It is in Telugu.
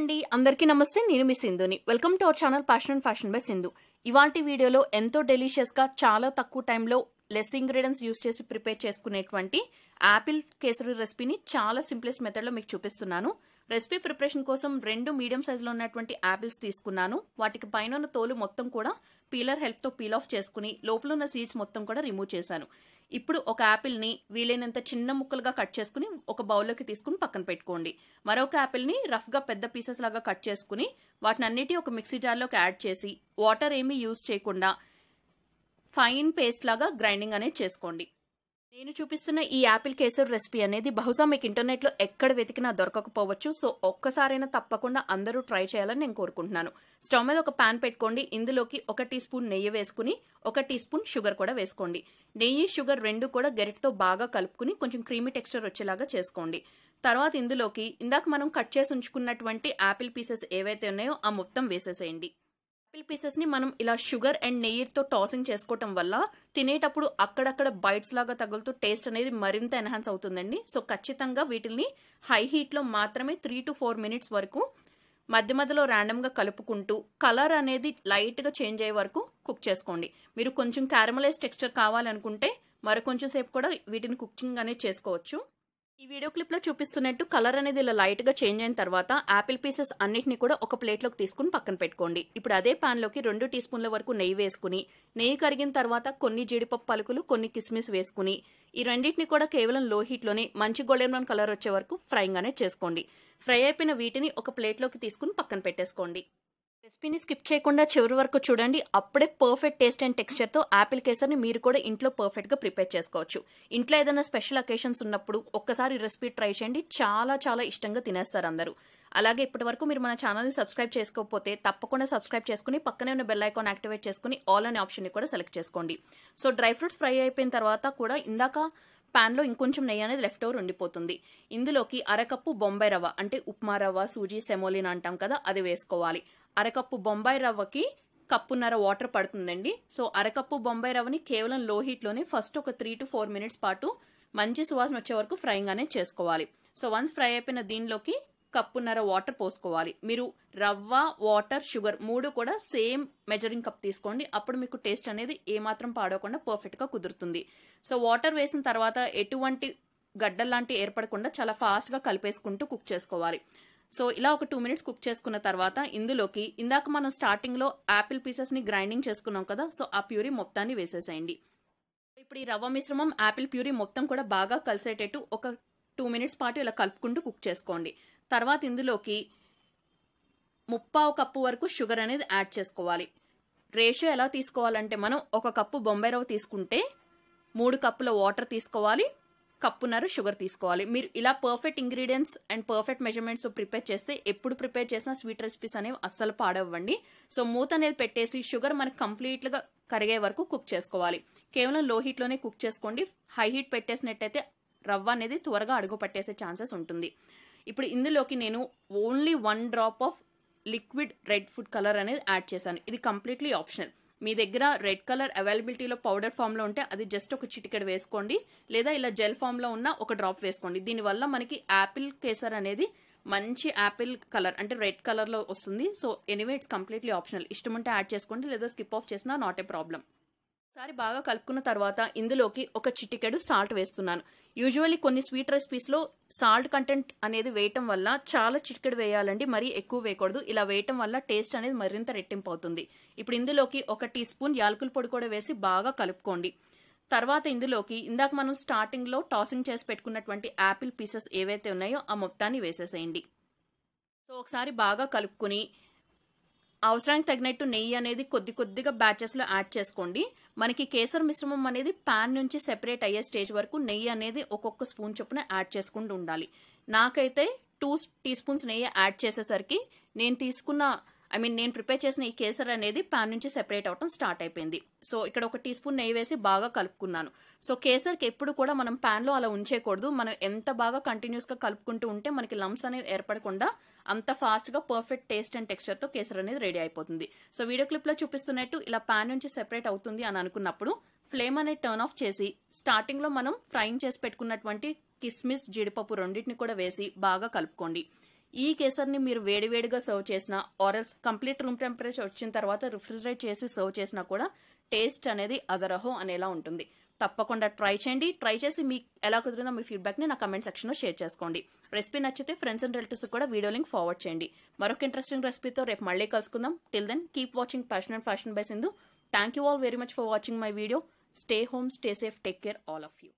అండి అందరికీ నమస్తే నేను మీ సింధుని welcome to our channel fashion and fashion by Sindhu ఇవాటి వీడియోలో ఎంతో డెలిషియస్గా చాలా తక్కువ టైంలో లెస్ ఇంగ్రీడియంట్స్ యూస్ చేసి ప్రిపేర్ చేసుకునేటువంటి యాపిల్ కేసరి రెసిపీని చాలా సింప్లెస్ట్ మెథడ్లో మీకు చూపిస్తున్నాను రెసిపీ ప్రిపరేషన్ కోసం రెండు మీడియం సైజులో ఉన్నటువంటి యాపిల్స్ తీసుకున్నాను వాటికి పైన ఉన్న తోలు మొత్తం కూడా పీలర్ హెల్ప్తో పీల్ ఆఫ్ చేసుకుని లోపల ఉన్న సీడ్స్ మొత్తం కూడా రిమూవ్ చేశాను ఇప్పుడు ఒక యాపిల్ని వీలైనంత చిన్న ముక్కలుగా కట్ చేసుకుని ఒక బౌల్లోకి తీసుకుని పక్కన పెట్టుకోండి మరొక యాపిల్ని రఫ్గా పెద్ద పీసెస్ లాగా కట్ చేసుకుని వాటిని అన్నిటి ఒక మిక్సీ జార్లోకి యాడ్ చేసి వాటర్ ఏమీ యూజ్ చేయకుండా ఫైన్ పేస్ట్ లాగా గ్రైండింగ్ అనేది చేసుకోండి నేను చూపిస్తున్న ఈ యాపిల్ కేసర్ రెసిపీ అనేది బహుశా మీకు ఇంటర్నెట్లో ఎక్కడ వెతికినా దొరకకపోవచ్చు సో ఒక్కసారైనా తప్పకుండా అందరూ ట్రై చేయాలని నేను కోరుకుంటున్నాను స్టవ్ మీద ఒక పాన్ పెట్టుకోండి ఇందులోకి ఒక టీ స్పూన్ నెయ్యి వేసుకుని ఒక టీ స్పూన్ షుగర్ కూడా వేసుకోండి నెయ్యి షుగర్ రెండు కూడా గెరెట్తో బాగా కలుపుకుని కొంచెం క్రీమీ టెక్స్చర్ వచ్చేలాగా చేసుకోండి తర్వాత ఇందులోకి ఇందాక మనం కట్ చేసి ఉంచుకున్నటువంటి యాపిల్ పీసెస్ ఏవైతే ఉన్నాయో ఆ మొత్తం వేసేసేయండి యాపిల్ పీసెస్ని మనం ఇలా షుగర్ అండ్ నెయ్యితో టాసింగ్ చేసుకోవటం వల్ల తినేటప్పుడు అక్కడక్కడ బైట్స్ లాగా తగులుతూ టేస్ట్ అనేది మరింత ఎన్హాన్స్ అవుతుందండి సో ఖచ్చితంగా వీటిని హై హీట్లో మాత్రమే త్రీ టు ఫోర్ మినిట్స్ వరకు మధ్య మధ్యలో ర్యాండమ్గా కలుపుకుంటూ కలర్ అనేది లైట్గా చేంజ్ అయ్యే వరకు కుక్ చేసుకోండి మీరు కొంచెం క్యారమలైజ్ టెక్స్చర్ కావాలనుకుంటే మరి కొంచెం సేపు కూడా వీటిని కుకింగ్ అనేది చేసుకోవచ్చు ఈ వీడియో క్లిప్లో చూపిస్తున్నట్టు కలర్ అనేది ఇలా లైట్గా చేంజ్ అయిన తర్వాత ఆపిల్ పీసెస్ అన్నింటినీ కూడా ఒక ప్లేట్లోకి తీసుకుని పక్కన పెట్టుకోండి ఇప్పుడు అదే లోకి రెండు టీ స్పూన్ల వరకు నెయ్యి వేసుకుని నెయ్యి కరిగిన తర్వాత కొన్ని జీడిపప్పు పలుకులు కొన్ని కిస్మిస్ వేసుకుని ఈ రెండింటిని కూడా కేవలం లో లోనే మంచి గోల్డెన్ బ్రౌన్ కలర్ వచ్చే వరకు గానే చేసుకోండి ఫ్రై అయిపోయిన వీటిని ఒక ప్లేట్లోకి తీసుకుని పక్కన పెట్టేసుకోండి రెసిపీని స్కిప్ చేయకుండా చివరి వరకు చూడండి అప్పుడే పర్ఫెక్ట్ టేస్ట్ అండ్ టెక్స్చర్తో యాపిల్ కేసర్ని మీరు కూడా ఇంట్లో పర్ఫెక్ట్గా ప్రిపేర్ చేసుకోవచ్చు ఇంట్లో ఏదైనా స్పెషల్ అకేషన్స్ ఉన్నప్పుడు ఒక్కసారి రెసిపీ ట్రై చేయండి చాలా చాలా ఇష్టంగా తినేస్తారు అందరూ అలాగే ఇప్పటి వరకు మీరు మన ఛానల్ని సబ్స్క్రైబ్ చేసుకోకపోతే తప్పకుండా సబ్స్క్రైబ్ చేసుకుని పక్కనే ఉన్న బెల్ ఐకాన్ యాక్టివేట్ చేసుకుని ఆల్ అనే ఆప్షన్ని కూడా సెలెక్ట్ చేసుకోండి సో డ్రై ఫ్రూట్స్ ఫ్రై అయిపోయిన తర్వాత కూడా ఇందాక పాన్లో ఇంకొంచెం నెయ్యి అనేది లెఫ్ట్ ఓవర్ ఉండిపోతుంది ఇందులోకి అరకప్పు బొంబాయి రవ్వ అంటే ఉప్మా రవ్వ సూజీ సెమోలిన్ అంటాం కదా అది వేసుకోవాలి అరకప్పు బొంబాయి రవ్వకి కప్పున్నర వాటర్ పడుతుందండి సో అరకప్పు బొంబాయి రవ్వని కేవలం లో హీట్లోనే ఫస్ట్ ఒక త్రీ టు ఫోర్ మినిట్స్ పాటు మంచి సువాసన వచ్చే వరకు ఫ్రైంగ్ అనేది చేసుకోవాలి సో వన్స్ ఫ్రై అయిపోయిన దీనిలోకి కప్పున్నర వాటర్ పోసుకోవాలి మీరు రవ్వ వాటర్ షుగర్ మూడు కూడా సేమ్ మెజరింగ్ కప్ తీసుకోండి అప్పుడు మీకు టేస్ట్ అనేది ఏమాత్రం పాడవకుండా పర్ఫెక్ట్గా కుదురుతుంది సో వాటర్ వేసిన తర్వాత ఎటువంటి లాంటి ఏర్పడకుండా చాలా ఫాస్ట్గా కలిపేసుకుంటూ కుక్ చేసుకోవాలి సో ఇలా ఒక టూ మినిట్స్ కుక్ చేసుకున్న తర్వాత ఇందులోకి ఇందాక మనం స్టార్టింగ్లో యాపిల్ పీసెస్ని గ్రైండింగ్ చేసుకున్నాం కదా సో ఆ ప్యూరీ మొత్తాన్ని వేసేసేయండి ఇప్పుడు ఈ రవ్వ మిశ్రమం యాపిల్ ప్యూరీ మొత్తం కూడా బాగా కలిసేటట్టు ఒక టూ మినిట్స్ పాటు ఇలా కలుపుకుంటూ కుక్ చేసుకోండి తర్వాత ఇందులోకి ముప్పావు కప్పు వరకు షుగర్ అనేది యాడ్ చేసుకోవాలి రేషియో ఎలా తీసుకోవాలంటే మనం ఒక కప్పు బొంబాయి రవ్వ తీసుకుంటే మూడు కప్పుల వాటర్ తీసుకోవాలి కప్పున్నర షుగర్ తీసుకోవాలి మీరు ఇలా perfect ingredients and perfect measurements prepare చేస్తే ఎప్పుడు ప్రిపేర్ చేసినా స్వీట్ రెసిపీస్ అనేవి అస్సలు పాడవ్వండి సో మూత అనేది పెట్టేసి షుగర్ మనకు కంప్లీట్గా కరిగే వరకు కుక్ చేసుకోవాలి కేవలం లో హీట్లోనే కుక్ చేసుకోండి హై హీట్ పెట్టేసినట్టయితే రవ్వ అనేది త్వరగా అడుగు పట్టేసే ఛాన్సెస్ ఉంటుంది ఇప్పుడు ఇందులోకి నేను only one drop of liquid red food colour అనేది యాడ్ చేశాను ఇది కంప్లీట్లీ ఆప్షనల్ మీ దగ్గర రెడ్ కలర్ అవైలబిలిటీలో పౌడర్ ఫామ్లో ఉంటే అది జస్ట్ ఒక చిటికెడ్ వేసుకోండి లేదా ఇలా జెల్ ఫామ్లో ఉన్న ఒక డ్రాప్ వేసుకోండి దీనివల్ల మనకి యాపిల్ కేసర్ అనేది మంచి యాపిల్ కలర్ అంటే రెడ్ కలర్లో వస్తుంది so anyway it's completely optional ఇష్టం ఉంటే యాడ్ చేసుకోండి లేదా స్కిప్ ఆఫ్ చేసినా నాట్ ఏ ప్రాబ్లం ఒకసారి బాగా కలుపుకున్న తర్వాత ఇందులోకి ఒక చిటికెడు సాల్ట్ వేస్తున్నాను యూజువల్లీ కొన్ని స్వీట్ రెసిపీస్లో సాల్ట్ కంటెంట్ అనేది వేయటం వల్ల చాలా చిటికెడు వేయాలండి మరీ ఎక్కువ వేయకూడదు ఇలా వేయటం వల్ల టేస్ట్ అనేది మరింత రెట్టింపు అవుతుంది ఇప్పుడు ఇందులోకి ఒక టీ స్పూన్ యాలకుల పొడి కూడా వేసి బాగా కలుపుకోండి తర్వాత ఇందులోకి ఇందాక మనం స్టార్టింగ్లో టాసింగ్ చేసి పెట్టుకున్నటువంటి యాపిల్ పీసెస్ ఏవైతే ఉన్నాయో ఆ మొత్తాన్ని వేసేసేయండి సో ఒకసారి బాగా కలుపుకుని అవసరానికి తగినట్టు నెయ్యి అనేది కొద్ది కొద్దిగా బ్యాచెస్లో యాడ్ చేసుకోండి మనకి కేసర మిశ్రమం అనేది ప్యాన్ నుంచి సెపరేట్ అయ్యే స్టేజ్ వరకు నెయ్యి అనేది ఒక్కొక్క స్పూన్ చొప్పున యాడ్ చేసుకుంటూ ఉండాలి నాకైతే టూ టీ స్పూన్స్ నెయ్యి యాడ్ చేసేసరికి నేను తీసుకున్న ఐ మీన్ నేను ప్రిపేర్ చేసిన ఈ కేసర్ అనేది పాన్ నుంచి సెపరేట్ అవటం స్టార్ట్ అయిపోయింది సో ఇక్కడ ఒక టీ స్పూన్ నెయ్యి వేసి బాగా కలుపుకున్నాను సో కేసర్కి ఎప్పుడు కూడా మనం ప్యాన్లో అలా ఉంచేయకూడదు మనం ఎంత బాగా కంటిన్యూస్గా కలుపుకుంటూ ఉంటే మనకి లంప్స్ అనేవి ఏర్పడకుండా అంత ఫాస్ట్గా పర్ఫెక్ట్ టేస్ట్ అండ్ టెక్స్చర్తో కేసర్ అనేది రెడీ అయిపోతుంది సో వీడియో క్లిప్లో చూపిస్తున్నట్టు ఇలా ప్యాన్ నుంచి సెపరేట్ అవుతుంది అని అనుకున్నప్పుడు ఫ్లేమ్ అనేది టర్న్ ఆఫ్ చేసి స్టార్టింగ్లో మనం ఫ్రైన్ చేసి పెట్టుకున్నటువంటి కిస్మిస్ జీడిపప్పు రెండింటిని కూడా వేసి బాగా కలుపుకోండి ఈ కేసర్ని మీరు వేడివేడిగా సర్వ్ చేసిన ఆర్ఎల్స్ కంప్లీట్ రూమ్ టెంపరేచర్ వచ్చిన తర్వాత రిఫ్రిజరేట్ చేసి సర్వ్ చేసినా కూడా టేస్ట్ అనేది అదరహో అనేలా ఉంటుంది తప్పకుండా ట్రై చేయండి ట్రై చేసి మీకు ఎలా కుదిరిందో మీ ఫీడ్బ్యాక్ని నా కమెంట్ సెక్షన్లో షేర్ చేసుకోండి రెసిపీ నచ్చితే ఫ్రెండ్స్ అండ్ రిలేటివ్స్ కూడా వీడియో లింక్ ఫార్వర్డ్ చేయండి మరొక ఇంట్రెస్టింగ్ రెసిపీతో రేపు మళ్ళీ కలుసుకుందాం till then keep watching fashion and fashion by Sindhu thank you all very much for watching my video stay home stay safe take care all of you